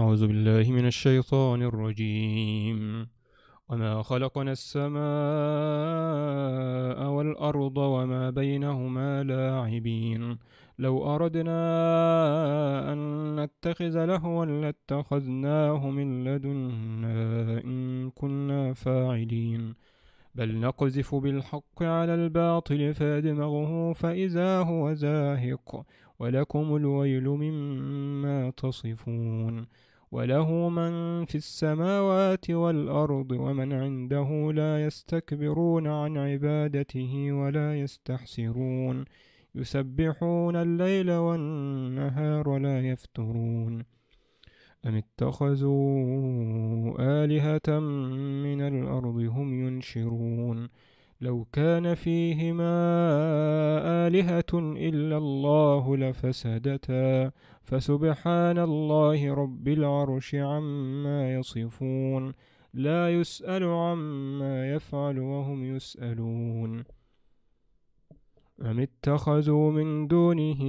أعوذ بالله من الشيطان الرجيم وما خلقنا السماء والأرض وما بينهما لاعبين لو أردنا أن نتخذ لهوا لاتخذناه من لدنا إن كنا فاعلين بل نقذف بالحق على الباطل فيدمغه فإذا هو زاهق ولكم الويل مما تصفون وله من في السماوات والأرض ومن عنده لا يستكبرون عن عبادته ولا يستحسرون يسبحون الليل والنهار لا يفترون أم اتخذوا آلهة من الأرض هم ينشرون لو كان فيهما آلهة إلا الله لفسدتا فسبحان الله رب العرش عما يصفون لا يسأل عما يفعل وهم يسألون أم اتخذوا من دونه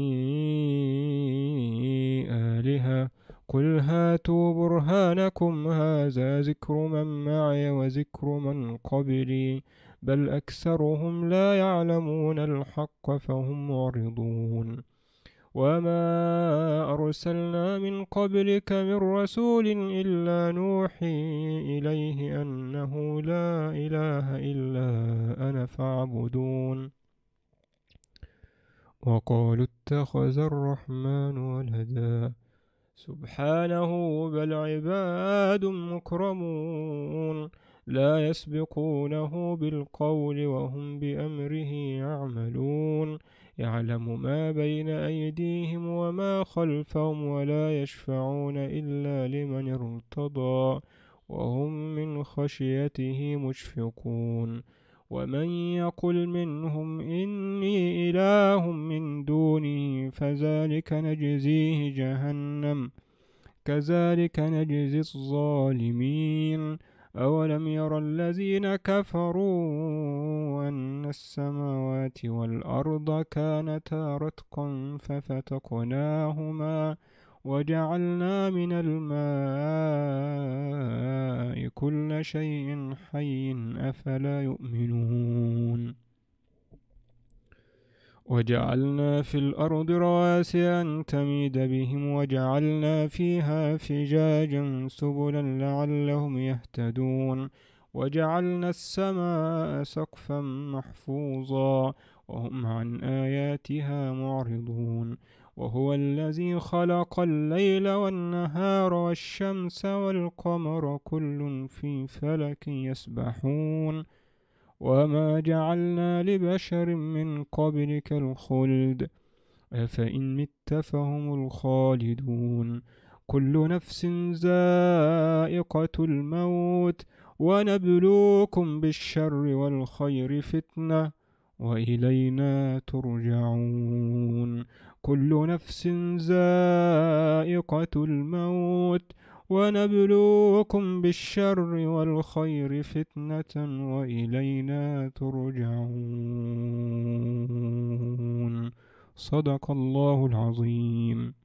آلهة قل هاتوا برهانكم هذا ذكر من معي وذكر من قبلي بل أكثرهم لا يعلمون الحق فهم معرضون وما أرسلنا من قبلك من رسول إلا نوحي إليه أنه لا إله إلا أنا فاعبدون وقالوا اتخذ الرحمن ولداً سبحانه بل عباد مكرمون لا يسبقونه بالقول وهم بأمره يعملون يعلم ما بين أيديهم وما خلفهم ولا يشفعون إلا لمن ارتضى وهم من خشيته مشفقون ومن يقل منهم إني إله من دونه فذلك نجزيه جهنم كذلك نجزي الظالمين أولم ير الذين كفروا أن السماوات والأرض كانتا رتقا ففتقناهما وجعلنا من الماء كل شيء حي أفلا يؤمنون وجعلنا في الأرض رواسي أن تميد بهم وجعلنا فيها فجاجا سبلا لعلهم يهتدون وجعلنا السماء سقفا محفوظا وهم عن آياتها معرضون وهو الذي خلق الليل والنهار والشمس والقمر كل في فلك يسبحون وما جعلنا لبشر من قبلك الخلد أفإن مت فهم الخالدون كل نفس زائقة الموت ونبلوكم بالشر والخير فتنه وإلينا ترجعون كل نفس زائقة الموت ونبلوكم بالشر والخير فتنة وإلينا ترجعون صدق الله العظيم